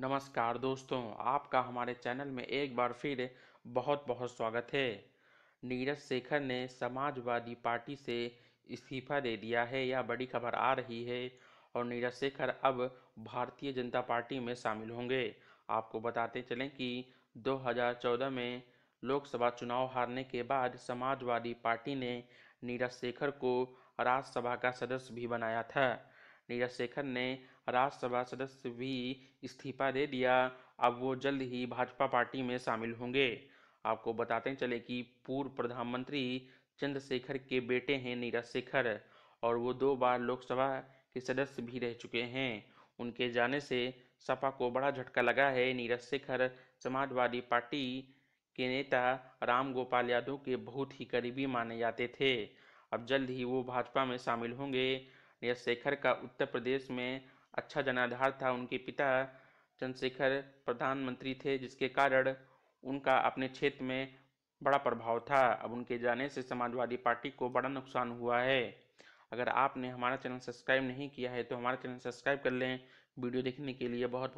नमस्कार दोस्तों आपका हमारे चैनल में एक बार फिर बहुत बहुत स्वागत है नीरज शेखर ने समाजवादी पार्टी से इस्तीफा दे दिया है यह बड़ी खबर आ रही है और नीरज शेखर अब भारतीय जनता पार्टी में शामिल होंगे आपको बताते चलें कि 2014 में लोकसभा चुनाव हारने के बाद समाजवादी पार्टी ने नीरज शेखर को राज्यसभा का सदस्य भी बनाया था नीरज शेखर ने राज्यसभा सदस्य भी इस्तीफा दे दिया अब वो जल्द ही भाजपा पार्टी में शामिल होंगे आपको बताते चले कि पूर्व प्रधानमंत्री चंद्रशेखर के बेटे हैं नीरज शेखर और वो दो बार लोकसभा के सदस्य भी रह चुके हैं उनके जाने से सपा को बड़ा झटका लगा है नीरज शेखर समाजवादी पार्टी के नेता राम गोपाल यादव के बहुत ही करीबी माने जाते थे अब जल्द ही वो भाजपा में शामिल होंगे शेखर का उत्तर प्रदेश में अच्छा जनाधार था उनके पिता चंद्रशेखर प्रधानमंत्री थे जिसके कारण उनका अपने क्षेत्र में बड़ा प्रभाव था अब उनके जाने से समाजवादी पार्टी को बड़ा नुकसान हुआ है अगर आपने हमारा चैनल सब्सक्राइब नहीं किया है तो हमारा चैनल सब्सक्राइब कर लें वीडियो देखने के लिए बहुत